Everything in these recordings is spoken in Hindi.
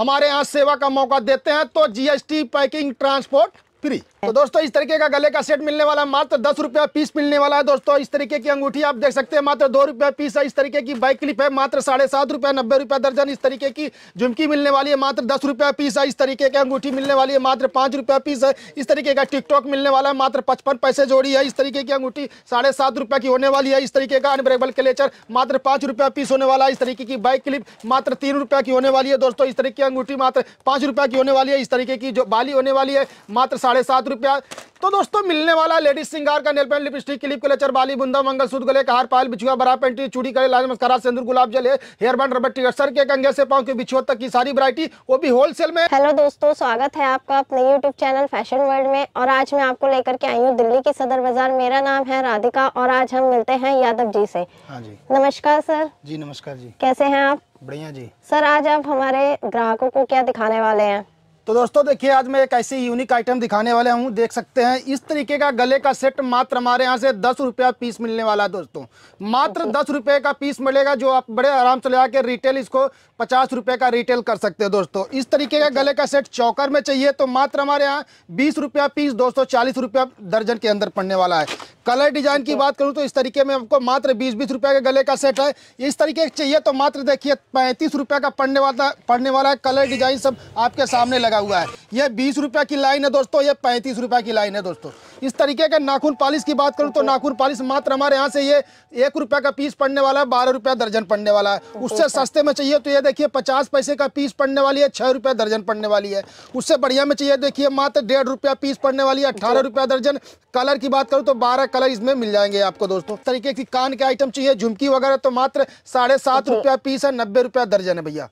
हमारे यहाँ सेवा का मौका देते हैं तो जीएसटी पैकिंग ट्रांसपोर्ट फ्री तो दोस्तों इस तरीके का गले का सेट मिलने वाला है मात्र दस रुपया पीस मिलने वाला है दोस्तों इस तरीके की अंगूठी आप देख सकते हैं मात्र दो रुपया पीस है इस तरीके की बाइक क्लिप है मात्र साढ़े सात रुपया नब्बे रुपया दर्जन इस तरीके की झुमकी मिलने वाली है मात्र दस रुपया पीस है इस तरीके की अंगूठी मिलने वाली है मात्र पाँच रुपया पीस है इस तरीके का टिकटॉक मिलने वाला है मात्र पचपन पैसे जोड़ी है इस तरीके की अंगूठी साढ़े सात रुपया की होने वाली है इस तरीके का अनब्रेबल क्लेचर मात्र पाँच रुपया पीस होने वाला है इस तरीके की बाइक क्लिप मात्र तीन रुपया की होने वाली है दोस्तों इस तरीके की अंगूठी मात्र पाँच रुपया की होने वाली है इस तरीके की जो बाली होने वाली है मात्र साढ़े सात रुपया तो दोस्तों मिलने वाला लेडीज सिंगार का nail paint lipstick clip clutcher बाली बुंदा मंगल सूद गले हार पायल बिछुआ बरा पेंटी चूड़ी गले लाल मस्कारा सिंदूर गुलाब जल हेयर बैंड रबर टीगर सर के कंगे से पाओ के बिछुआ तक की सारी वरायटी वो भी होलसेल में हेलो दोस्तों स्वागत है आपका अपने यूट्यूब चैनल फैशन वर्ल्ड में और आज मैं आपको लेकर के आई हूँ दिल्ली के सदर बाजार मेरा नाम है राधिका और आज हम मिलते हैं यादव जी से हाँ नमस्कार सर जी नमस्कार जी कैसे है आप बढ़िया जी सर आज आप हमारे ग्राहकों को क्या दिखाने वाले हैं तो दोस्तों देखिए आज मैं एक ऐसी यूनिक आइटम दिखाने वाला हूँ देख सकते हैं इस तरीके का गले का सेट मात्र हमारे यहाँ से दस रुपया पीस मिलने वाला है दोस्तों मात्र दस रुपये का पीस मिलेगा जो आप बड़े आराम से लगा के रिटेल इसको पचास रुपये का रिटेल कर सकते हैं दोस्तों इस तरीके का अच्छा। गले का सेट चौकर में चाहिए तो मात्र हमारे यहाँ बीस रुपया पीस दो सौ चालीस रुपया दर्जन के अंदर पड़ने वाला है कलर डिजाइन की तो- बात करूं तो इस तरीके में आपको मात्र बीस बीस रुपए के गले का सेट है इस तरीके चाहिए तो मात्र देखिए पैंतीस रुपए का पड़ने वाला पड़ने वाला है कलर डिजाइन सब आपके सामने लगा हुआ है यह बीस रुपए की लाइन है दोस्तों ये पैंतीस रुपए की लाइन है दोस्तों इस तरीके का नाखून पॉलिश की बात करूँ तो नाखून पॉलिश मात्र हमारे यहाँ से ये एक रुपया का पीस पड़ने वाला है बारह रुपया दर्जन पड़ने वाला है उससे सस्ते में चाहिए तो ये देखिए पचास पैसे का पीस पड़ने वाली है छः रुपया दर्जन पड़ने वाली है उससे बढ़िया में चाहिए देखिए मात्र डेढ़ रुपया पीस पड़ने वाली है अठारह रुपया दर्जन कलर की बात करूँ तो बारह कलर इसमें मिल जाएंगे आपको दोस्तों तरीके की कान के आइटम चाहिए झुमकी वगैरह तो मात्र साढ़े सात रुपया पीस है नब्बे रुपया दर्जन है भैया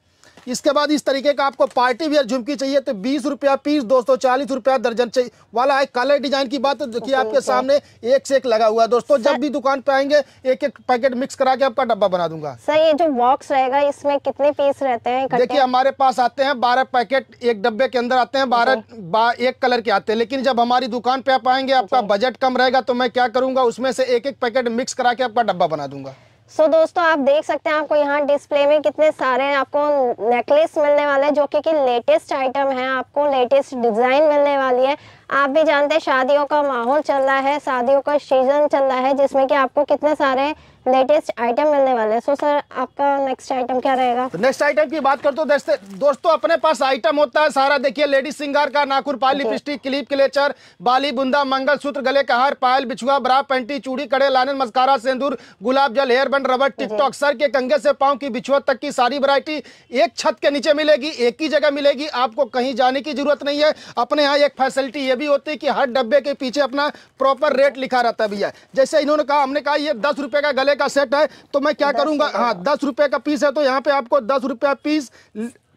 इसके बाद इस तरीके का आपको पार्टी वियर झुमकी चाहिए तो बीस रुपया पीस दोस्तों चालीस रुपया दर्जन चाहिए वाला है कलर डिजाइन की बात तो देखिए आपके सामने एक से एक लगा हुआ है दोस्तों जब हाँ। भी दुकान पे आएंगे एक एक पैकेट मिक्स करा के आपका डब्बा बना दूंगा सर ये जो बॉक्स रहेगा इसमें कितने पीस रहते हैं देखिए हमारे पास आते हैं बारह पैकेट एक डब्बे के अंदर आते हैं बारह एक कलर के आते हैं लेकिन जब हमारी दुकान पे आप आएंगे आपका बजट कम रहेगा तो मैं क्या करूंगा उसमें से एक एक पैकेट मिक्स करा के आपका डब्बा बना दूंगा सो so, दोस्तों आप देख सकते हैं आपको यहाँ डिस्प्ले में कितने सारे आपको नेकलेस मिलने वाले हैं जो कि, लेटेस्ट आइटम है आपको लेटेस्ट डिज़ाइन मिलने वाली है आप भी जानते हैं शादियों का माहौल चल रहा है शादियों का सीजन चल रहा है जिसमें कि आपको कितने सारे लेटेस्ट आइटम मिलने वाले सो सर आपका नेक्स्ट आइटम क्या रहेगा तो नेक्स्ट आइटम की बात करते हो दोस्तों अपने पास आइटम होता है सारा देखिए लेडीज सिंगार का नाकुर पाल लिपस्टिक क्लिप क्लेचर बाली बुंदा मंगल सूत्र गले का हार पायल बिछुआ ब्रा पेंटी चूड़ी कड़े लानन मस्कारा सिंदूर गुलाब जल हेयर बैंड रबर टिकटॉक सर के कंगे से पाँव की बिछुआ तक की सारी वरायटी एक छत के नीचे मिलेगी एक ही जगह मिलेगी आपको कहीं जाने की जरूरत नहीं है अपने यहाँ एक फैसिलिटी ये भी होती है कि हर डब्बे के पीछे अपना प्रॉपर रेट लिखा रहता भी है जैसे इन्होंने कहा हमने कहा ये दस रुपये का गले का सेट है तो मैं क्या करूंगा हाँ दस रुपए का पीस है तो यहाँ पे आपको दस रुपया पीस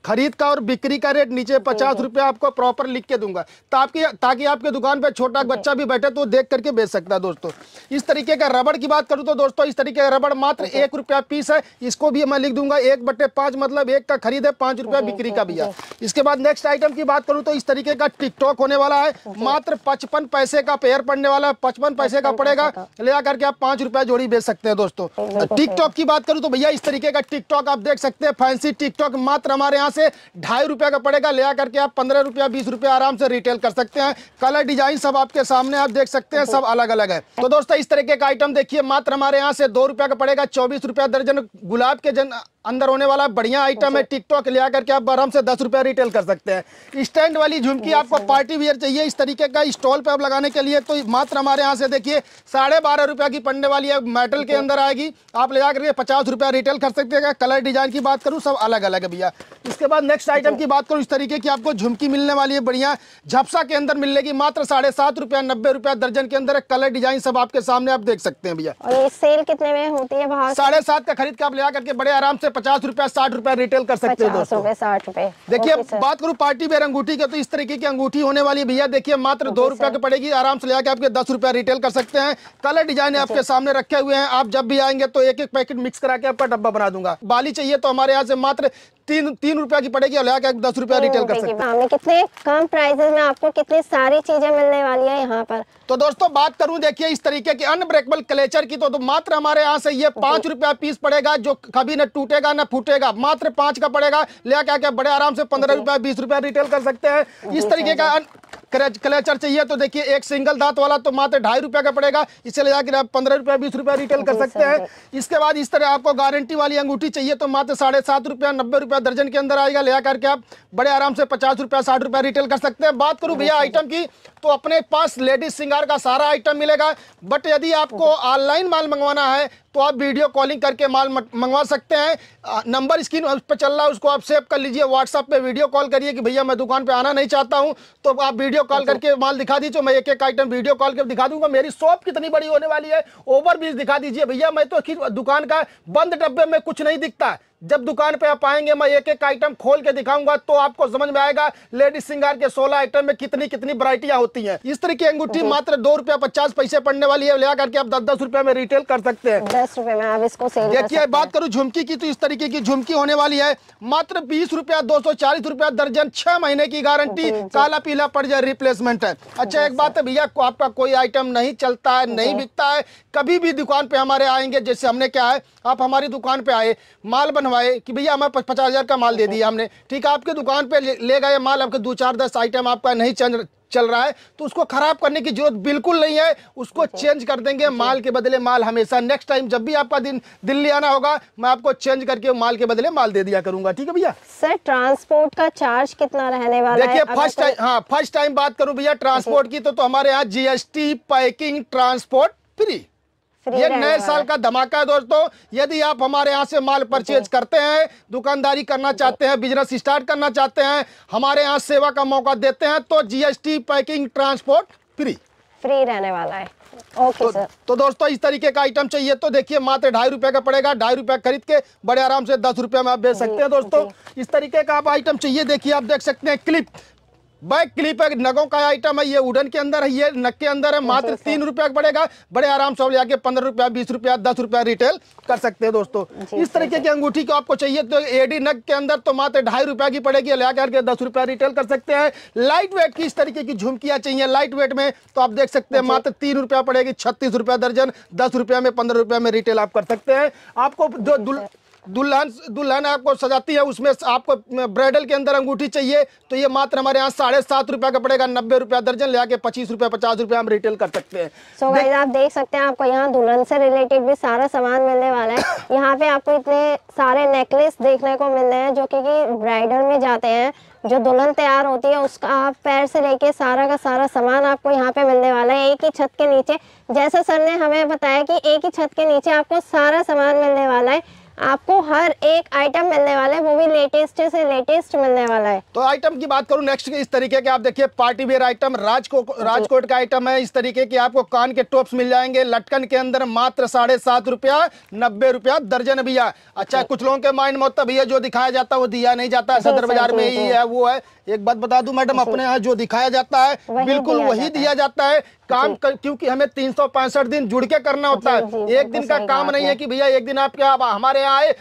खरीद का और बिक्री का रेट नीचे पचास रुपया आपको प्रॉपर लिख के दूंगा ताकि ताकि आपके दुकान पर छोटा बच्चा भी बैठे तो देख करके बेच सकता है दोस्तों इस तरीके का रबड़ की बात करूं तो दोस्तों इस तरीके का रबड़ मात्र एक रुपया पीस है इसको भी मैं लिख दूंगा एक बट्टे पांच मतलब एक का खरीद है पांच रुपया बिक्री का भी है इसके बाद नेक्स्ट आइटम की बात करूँ तो इस तरीके का टिकटॉक होने वाला है मात्र पचपन पैसे का पेयर पड़ने वाला है पचपन पैसे का पड़ेगा ले आकर के आप पांच रुपया जोड़ी बेच सकते हैं दोस्तों टिकटॉक की बात करूँ तो भैया इस तरीके का टिकटॉक आप देख सकते हैं फैंसी टिकटॉक मात्र हमारे यहाँ यहाँ से ढाई रुपये का पड़ेगा ले आकर के आप पंद्रह रुपया बीस रुपया आराम से रिटेल कर सकते हैं कलर डिजाइन सब आपके सामने आप देख सकते हैं सब अलग अलग है तो दोस्तों इस तरीके का आइटम देखिए मात्र हमारे यहाँ से दो रुपया का पड़ेगा चौबीस रुपया दर्जन गुलाब के जन अंदर होने वाला बढ़िया आइटम है टिकटॉक अच्छा। ले आकर के आप आराम से दस रुपया रिटेल कर सकते हैं स्टैंड वाली झुमकी आपको पार्टी वियर चाहिए इस तरीके का स्टॉल पे आप लगाने के लिए तो मात्र हमारे यहाँ से देखिए साढ़े बारह रुपया की पड़ने वाली है मेटल के अंदर आएगी आप ले जाकर के पचास रुपया रिटेल कर सकते हैं कलर डिजाइन की बात करूँ सब अलग अलग है भैया इसके बाद नेक्स्ट अच्छा। आइटम की बात करूँ इस तरीके की आपको झुमकी मिलने वाली है बढ़िया झपसा के अंदर मिलेगी मात्र साढ़े सात रुपया नब्बे रुपया दर्जन के अंदर कलर डिजाइन सब आपके सामने आप देख सकते हैं भैया सेल कितने में होती है साढ़े सात का खरीद के आप ले करके बड़े आराम से पचास रुपया साठ रुपया रिटेल कर सकते हैं दोस्तों साठ रुपए देखिए बात करूँ पार्टी वेयर अंगूठी की तो इस तरीके की अंगूठी होने वाली भैया देखिए मात्र दो रुपया की पड़ेगी आराम से लेके आपके दस रुपया रिटेल कर सकते हैं कलर डिजाइन आपके सामने रखे हुए हैं आप जब भी आएंगे तो एक एक पैकेट मिक्स करा के आपका डब्बा बना दूंगा बाली चाहिए तो हमारे यहाँ से मात्र तीन तीन रुपया की पड़ेगी और लेकर दस रुपया रिटेल कर हम्म, सकते हैं हाँ, कितने कम प्राइसेस में आपको कितनी सारी चीजें मिलने वाली है यहाँ पर तो दोस्तों बात करूं देखिए इस तरीके की अनब्रेकेबल क्लेचर की तो, तो मात्र हमारे यहाँ से ये पांच रुपया पीस पड़ेगा जो कभी न टूटेगा न फूटेगा मात्र पांच का पड़ेगा ले क्या बड़े आराम से पंद्रह रुपया बीस रुपया रिटेल कर सकते हैं इस तरीके का क्लेचर चाहिए तो देखिए एक सिंगल दांत वाला तो मात्र ढाई रुपये का पड़ेगा इसे ले जाकर आप पंद्रह रुपया बीस रुपया रिटेल कर सकते हैं इसके बाद इस तरह आपको गारंटी वाली अंगूठी चाहिए तो मात्र साढ़े सात रुपया नब्बे रुपया दर्जन के अंदर आएगा ले के आप बड़े आराम से पचास रुपया साठ रुपया रिटेल कर सकते हैं बात करूँ भैया आइटम की तो अपने पास लेडीज सिंगार का सारा आइटम मिलेगा बट यदि आपको ऑनलाइन माल मंगवाना है तो आप वीडियो कॉलिंग करके माल मंगवा सकते हैं नंबर स्क्रीन उस पर चल रहा है उसको आप सेव कर लीजिए व्हाट्सअप पे वीडियो कॉल करिए कि भैया मैं दुकान पे आना नहीं चाहता हूँ तो आप वीडियो कॉल करके माल दिखा दीजिए मैं एक एक आइटम वीडियो कॉल कर दिखा दूंगा मेरी शॉप कितनी बड़ी होने वाली है ओवर दिखा दीजिए भैया मैं तो दुकान का बंद डब्बे में कुछ नहीं दिखता जब दुकान पे आप आएंगे मैं एक एक आइटम खोल के दिखाऊंगा तो आपको समझ में आएगा लेडीज सिंगार के सोलह आइटम में कितनी कितनी वरायटियां होती हैं इस तरह की अंगूठी मात्र दो रुपया पचास पैसे पड़ने वाली है ले के आप दस दस रुपए में रिटेल कर सकते हैं दस रुपए में आप इसको देखिए बात करूँ झुमकी की तो इस तरीके की झुमकी होने वाली है मात्र बीस रुपया दो सौ चालीस रुपया दर्जन छह महीने की गारंटी काला पीला पड़ जाए रिप्लेसमेंट है अच्छा एक बात है भैया आपका कोई आइटम नहीं चलता है नहीं बिकता है कभी भी दुकान पे हमारे आएंगे जैसे हमने क्या है आप हमारी दुकान पे आए माल बना बनवाए कि भैया हमें पचास हज़ार का माल दे अच्छा। दिया हमने ठीक है आपके दुकान पे ले गए माल आपके दो चार दस आइटम आपका नहीं चल चल रहा है तो उसको खराब करने की जरूरत बिल्कुल नहीं है उसको चेंज अच्छा। कर देंगे अच्छा। माल के बदले माल हमेशा नेक्स्ट टाइम जब भी आपका दिन दिल्ली आना होगा मैं आपको चेंज करके माल के बदले माल दे दिया करूंगा ठीक है भैया सर ट्रांसपोर्ट का चार्ज कितना रहने वाला देखिए फर्स्ट टाइम हाँ फर्स्ट टाइम बात करूँ भैया ट्रांसपोर्ट की तो, तो हमारे यहाँ जीएसटी पैकिंग ट्रांसपोर्ट फ्री ये नए साल का धमाका है दोस्तों यदि आप हमारे यहाँ से माल परचेज तो- करते हैं दुकानदारी करना चाहते हैं बिजनेस स्टार्ट करना चाहते हैं हमारे यहाँ सेवा का मौका देते हैं तो GST packing transport free free रहने वाला है ओके तो, सर तो दोस्तों इस तरीके का आइटम चाहिए तो देखिए मात्र ढाई रुपए का पड़ेगा ढाई रुपए खरीद के बड़े आराम से दस रुपए में आप बेच सकते हैं दोस्तों इस तरीके का आप आइटम चाहिए देखिए आप देख सकते हैं क्लिप बैक क्लिप है नगों का आइटम है ये उडन के अंदर है ये नक के अंदर है मात्र अच्छा, अच्छा। तीन रुपया बढ़ेगा बड़े आराम से ले पंद्रह रुपया बीस रुपया दस रुपया रिटेल कर सकते हैं दोस्तों इस तरीके की अंगूठी को आपको चाहिए तो एडी नक के अंदर तो मात्र ढाई रुपया की पड़ेगी ले आकर के दस रुपया रिटेल कर सकते हैं लाइट वेट की इस तरीके की झुमकियाँ चाहिए लाइट वेट में तो आप देख सकते हैं मात्र तीन पड़ेगी छत्तीस दर्जन दस में पंद्रह में रिटेल आप कर सकते हैं आपको जो दुल्हन दुल्हन आपको सजाती है उसमें आपको ब्राइडल के अंदर अंगूठी चाहिए तो ये मात्र हमारे यहाँ साढ़े सात रुपया का पड़ेगा नब्बे रुपया दर्जन ले आके पच्चीस रुपया पचास रुपया हम रिटेल कर सकते हैं सो so, आप देख सकते हैं आपको यहाँ दुल्हन से रिलेटेड भी सारा सामान मिलने वाला है यहाँ पे आपको इतने सारे नेकलेस देखने को मिल रहे हैं जो की ब्राइडल में जाते हैं जो दुल्हन तैयार होती है उसका आप पैर से लेके सारा का सारा सामान आपको यहाँ पे मिलने वाला है एक ही छत के नीचे जैसा सर ने हमें बताया कि एक ही छत के नीचे आपको सारा सामान मिलने वाला है आपको हर एक आइटम मिलने वाला है वो भी लेटेस्ट से लेटेस्ट मिलने वाला है तो आइटम की बात करूं नेक्स्ट इस तरीके के आप देखिए पार्टी वेयर आइटम राजको राजकोट का आइटम है इस तरीके की आपको कान के टॉप्स मिल जाएंगे लटकन के अंदर मात्र साढ़े सात रुपया नब्बे रुपया दर्जन भैया अच्छा कुछ लोगों के माइंड मोहत्ता भैया जो दिखाया जाता है वो दिया नहीं जाता सदर बाजार में ही है वो है एक बात बता दूं मैडम अपने यहाँ जो दिखाया जाता है वही बिल्कुल दिया वही दिया जाता है काम कर, क्योंकि हमें तीन सौ पैंसठ दिन जुड़ के करना होता है एक दिन का काम नहीं है कि भैया एक दिन आपके आप हमारे यहाँ आए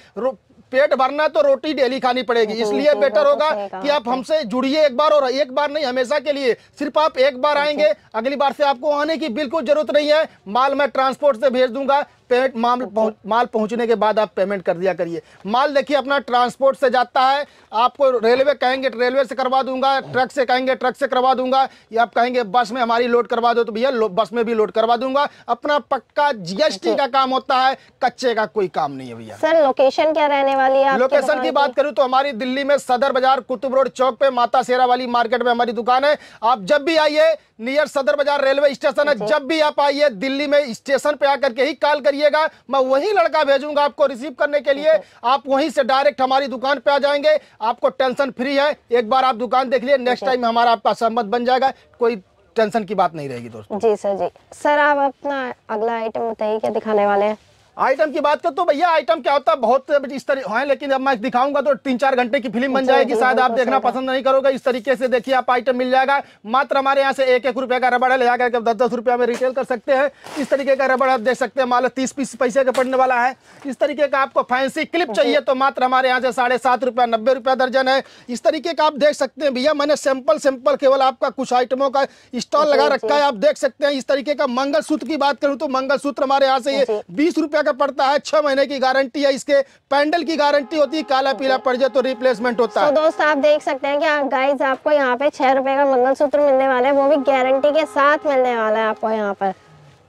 पेट भरना तो रोटी डेली खानी पड़ेगी इसलिए बेटर होगा कि आप हमसे जुड़िए एक बार और एक बार नहीं हमेशा के लिए सिर्फ आप एक बार आएंगे अगली बार से आपको आने की बिल्कुल जरूरत नहीं है माल मैं ट्रांसपोर्ट से भेज दूंगा माल माल पहुंचने के बाद आप पेमेंट कर दिया करिए माल देखिए अपना ट्रांसपोर्ट से जाता है आपको रेलवे कहेंगे रेलवे से करवा दूंगा ट्रक से कहेंगे ट्रक से करवा दूंगा या आप कहेंगे बस में हमारी लोड करवा दो तो भैया बस में भी लोड करवा दूंगा अपना पक्का जीएसटी का काम होता है कच्चे का कोई काम नहीं है भैया सर लोकेशन क्या रहने वाली है लोकेशन की बात करूँ तो हमारी दिल्ली में सदर बाजार कुतुब रोड चौक पे माता सेरा वाली मार्केट में हमारी दुकान है आप जब भी आइए नियर सदर बाजार रेलवे स्टेशन है जब भी आप आइए दिल्ली में स्टेशन पे आकर के ही कॉल करिए करिएगा मैं वही लड़का भेजूंगा आपको रिसीव करने के लिए आप वहीं से डायरेक्ट हमारी दुकान पे आ जाएंगे आपको टेंशन फ्री है एक बार आप दुकान देख लिए नेक्स्ट टाइम हमारा आपका सहमत बन जाएगा कोई टेंशन की बात नहीं रहेगी दोस्तों जी सर जी सर आप अपना अगला आइटम बताइए क्या दिखाने वाले हैं आइटम की बात कर तो भैया आइटम क्या होता है बहुत इस तरह है लेकिन अब मैं दिखाऊंगा तो तीन चार घंटे की फिल्म बन अच्छा, जाएगी शायद आप अच्छा देखना पसंद नहीं करोगे इस तरीके से देखिए आप आइटम मिल जाएगा मात्र हमारे यहाँ से एक एक रुपए का रबड़ है ले जाकर दस दस रुपया में रिटेल कर सकते हैं इस तरीके का रबड़ आप देख सकते हैं लो तीस पीस पैसे का पड़ने वाला है इस तरीके का आपको फैंसी क्लिप चाहिए तो मात्र हमारे यहाँ से साढ़े सात रुपया नब्बे रुपया दर्जन है इस तरीके का आप देख सकते हैं भैया मैंने सैंपल सैंपल केवल आपका कुछ आइटमों का स्टॉल लगा अच्छा। रखा है आप देख सकते हैं इस तरीके का सूत्र की बात करूँ तो सूत्र हमारे यहाँ से बीस रुपया का पड़ता है छह महीने की गारंटी है इसके पैंडल की गारंटी होती है काला पीला पड़ जाए तो रिप्लेसमेंट होता तो है तो दोस्त आप देख सकते हैं कि गाइज हाँ, आपको यहाँ पे छह रुपए का सूत्र मिलने वाला है वो भी गारंटी के साथ मिलने वाला है आपको यहाँ पर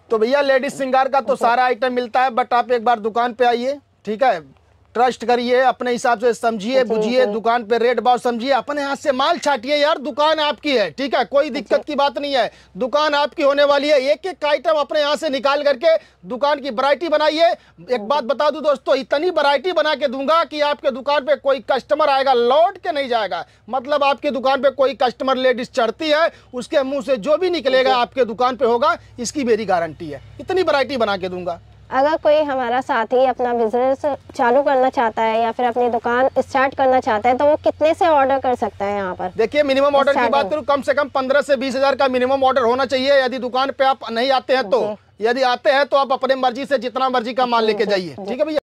तो भैया लेडीज सिंगार का तो सारा आइटम मिलता है बट आप एक बार दुकान पे आइए ठीक है ट्रस्ट करिए अपने हिसाब से समझिए अच्छा, बुझिए अच्छा। दुकान पे रेट भाव समझिए अपने हाथ से माल छाटिए यार दुकान आपकी है ठीक है कोई अच्छा। दिक्कत की बात नहीं है दुकान आपकी होने वाली है एक एक आइटम अपने यहाँ से निकाल करके दुकान की वरायटी बनाइए एक बात बता दूं दोस्तों इतनी वरायटी बना के दूंगा कि आपके दुकान पे कोई कस्टमर आएगा लौट के नहीं जाएगा मतलब आपकी दुकान पे कोई कस्टमर लेडीज चढ़ती है उसके मुंह से जो भी निकलेगा आपके दुकान पे होगा इसकी मेरी गारंटी है इतनी वरायटी बना के दूंगा अगर कोई हमारा साथी अपना बिजनेस चालू करना चाहता है या फिर अपनी दुकान स्टार्ट करना चाहता है तो वो कितने से ऑर्डर कर सकता है यहाँ पर देखिए मिनिमम ऑर्डर की बात करूँ कम से कम पंद्रह से बीस हजार का मिनिमम ऑर्डर होना चाहिए यदि दुकान पे आप नहीं आते हैं तो यदि आते हैं तो आप अपने मर्जी से जितना मर्जी का माल लेके जाइए ठीक है भैया